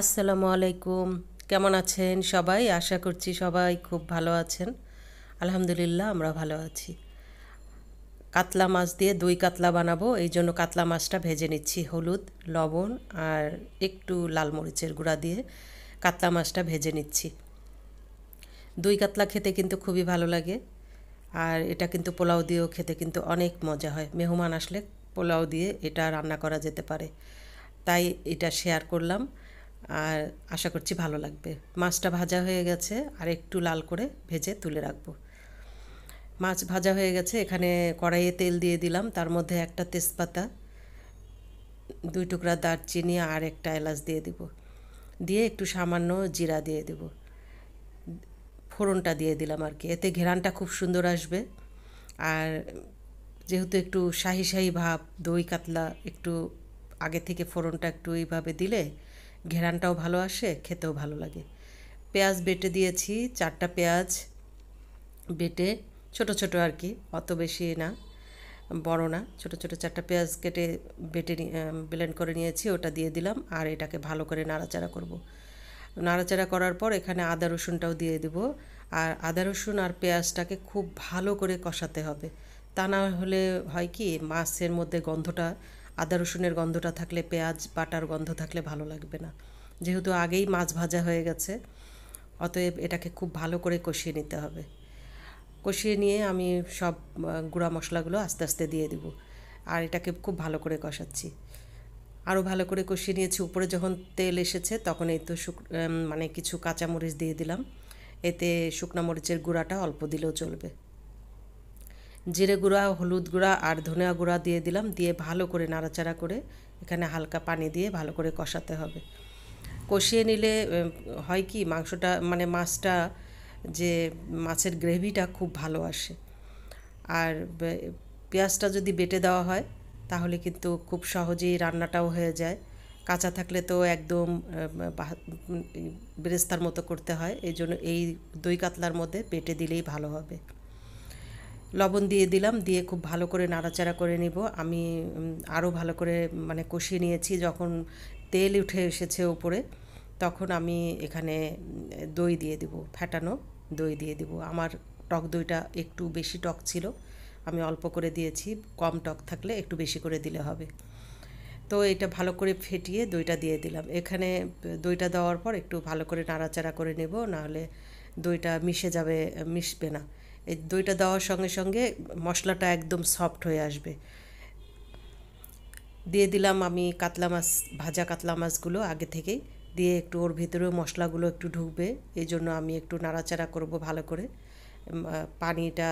আসসালামু আলাইকুম কেমন আছেন সবাই আশা করছি সবাই খুব ভালো আছেন আলহামদুলিল্লাহ আমরা ভালো আছি কাতলা মাছ দিয়ে দই কাতলা বানাবো এই জন্য কাতলা মাছটা ভেজে নিচ্ছি হলুদ লবণ আর একটু লাল মরিচের গুঁড়া দিয়ে কাতলা মাছটা ভেজে নিচ্ছি দই কাতলা খেতে কিন্তু খুবই ভালো লাগে আর এটা কিন্তু পোলাও দিয়েও খেতে কিন্তু অনেক মজা হয় মেহমান আসলে পোলাও দিয়ে এটা রান্না করা যেতে পারে তাই এটা শেয়ার করলাম আর আশা করছি ভালো লাগবে মাছটা ভাজা হয়ে গেছে আর একটু লাল করে ভেজে তুলে রাখবো মাছ ভাজা হয়ে গেছে এখানে কড়াইয়ে তেল দিয়ে দিলাম তার মধ্যে একটা তেজপাতা দুই টুকরা দারচিনি আর একটা এলাচ দিয়ে দিব দিয়ে একটু সামান্য জিরা দিয়ে দেব ফোড়নটা দিয়ে দিলাম আর কি এতে ঘেরানটা খুব সুন্দর আসবে আর যেহেতু একটু শাহি শাহি ভাব দই কাতলা একটু আগে থেকে ফোড়নটা একটু এইভাবে দিলে ঘেরানটাও ভালো আসে খেতেও ভালো লাগে পেঁয়াজ বেটে দিয়েছি চারটা পেঁয়াজ বেটে ছোট ছোট আর কি অত বেশি না বড় না ছোট ছোট চারটা পেঁয়াজ কেটে বেটে ব্লেন্ড করে নিয়েছি ওটা দিয়ে দিলাম আর এটাকে ভালো করে নাড়াচাড়া করব। নাড়াচাড়া করার পর এখানে আদা রসুনটাও দিয়ে দেব আর আদা রসুন আর পেঁয়াজটাকে খুব ভালো করে কষাতে হবে তা না হলে হয় কি মাছের মধ্যে গন্ধটা আদা রসুনের গন্ধটা থাকলে পেঁয়াজ বাটার গন্ধ থাকলে ভালো লাগবে না যেহেতু আগেই মাছ ভাজা হয়ে গেছে অতএব এটাকে খুব ভালো করে কষিয়ে নিতে হবে কষিয়ে নিয়ে আমি সব গুঁড়া মশলাগুলো আস্তে আস্তে দিয়ে দিব আর এটাকে খুব ভালো করে কষাচ্ছি আরও ভালো করে কষিয়ে নিয়েছি উপরে যখন তেল এসেছে তখন এই তো শুক মানে কিছু কাঁচামরিচ দিয়ে দিলাম এতে শুকনা মরিচের গুঁড়াটা অল্প দিলেও চলবে জিরে গুঁড়া হলুদ গুঁড়া আর ধনিয়া গুঁড়া দিয়ে দিলাম দিয়ে ভালো করে নাড়াচাড়া করে এখানে হালকা পানি দিয়ে ভালো করে কষাতে হবে কষিয়ে নিলে হয় কি মাংসটা মানে মাছটা যে মাছের গ্রেভিটা খুব ভালো আসে আর পেঁয়াজটা যদি বেটে দেওয়া হয় তাহলে কিন্তু খুব সহজেই রান্নাটাও হয়ে যায় কাঁচা থাকলে তো একদম বেরেস্তার মতো করতে হয় এই জন্য এই দই কাতলার মধ্যে বেটে দিলেই ভালো হবে লবণ দিয়ে দিলাম দিয়ে খুব ভালো করে নাড়াচাড়া করে নিব আমি আরও ভালো করে মানে কষিয়ে নিয়েছি যখন তেল উঠে এসেছে উপরে তখন আমি এখানে দই দিয়ে দেবো ফ্যাটানো দই দিয়ে দেবো আমার টক দইটা একটু বেশি টক ছিল আমি অল্প করে দিয়েছি কম টক থাকলে একটু বেশি করে দিলে হবে তো এটা ভালো করে ফেটিয়ে দইটা দিয়ে দিলাম এখানে দইটা দেওয়ার পর একটু ভালো করে নাড়াচাড়া করে নেব নাহলে দইটা মিশে যাবে মিশবে না এই দইটা দেওয়ার সঙ্গে সঙ্গে মশলাটা একদম সফট হয়ে আসবে দিয়ে দিলাম আমি কাতলা মাছ ভাজা কাতলা মাছগুলো আগে থেকেই দিয়ে একটু ওর ভিতরেও মশলাগুলো একটু ঢুকবে এই জন্য আমি একটু নাড়াচাড়া করব ভালো করে পানিটা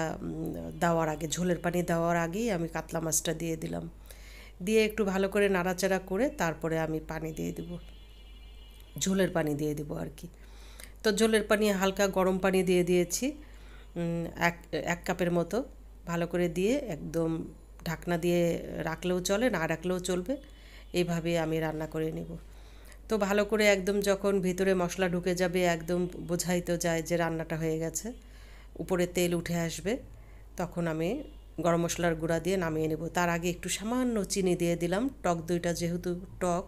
দেওয়ার আগে ঝোলের পানি দেওয়ার আগেই আমি কাতলা মাছটা দিয়ে দিলাম দিয়ে একটু ভালো করে নাড়াচাড়া করে তারপরে আমি পানি দিয়ে দেব ঝোলের পানি দিয়ে দেবো আর কি তো ঝোলের পানি হালকা গরম পানি দিয়ে দিয়েছি এক এক কাপের মতো ভালো করে দিয়ে একদম ঢাকনা দিয়ে রাখলেও চলে না রাখলেও চলবে এইভাবে আমি রান্না করে নেব তো ভালো করে একদম যখন ভিতরে মশলা ঢুকে যাবে একদম বোঝাই তো যায় যে রান্নাটা হয়ে গেছে উপরে তেল উঠে আসবে তখন আমি গরম মশলার গুঁড়া দিয়ে নামিয়ে নেব তার আগে একটু সামান্য চিনি দিয়ে দিলাম টক দইটা যেহেতু টক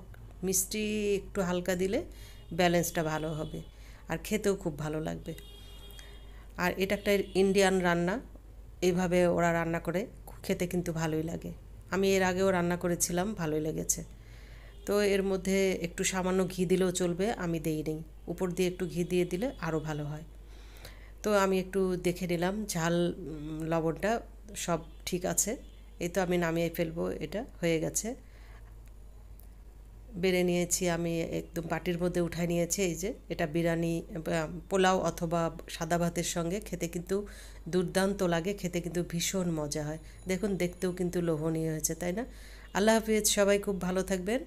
মিষ্টি একটু হালকা দিলে ব্যালেন্সটা ভালো হবে আর খেতেও খুব ভালো লাগবে আর এটা একটা ইন্ডিয়ান রান্না এইভাবে ওরা রান্না করে খেতে কিন্তু ভালোই লাগে আমি এর আগেও রান্না করেছিলাম ভালোই লেগেছে তো এর মধ্যে একটু সামান্য ঘি দিলেও চলবে আমি দেই নিই উপর দিয়ে একটু ঘি দিয়ে দিলে আরও ভালো হয় তো আমি একটু দেখে নিলাম ঝাল লবণটা সব ঠিক আছে এই তো আমি নামিয়ে ফেলবো এটা হয়ে গেছে বেড়ে নিয়েছি আমি একদম বাটির মধ্যে উঠাই নিয়েছি এই যে এটা বিরিয়ানি পোলাও অথবা সাদা ভাতের সঙ্গে খেতে কিন্তু দুর্দান্ত লাগে খেতে কিন্তু ভীষণ মজা হয় দেখুন দেখতেও কিন্তু লোভনীয় হয়েছে তাই না আল্লাহ হাফিজ সবাই খুব ভালো থাকবেন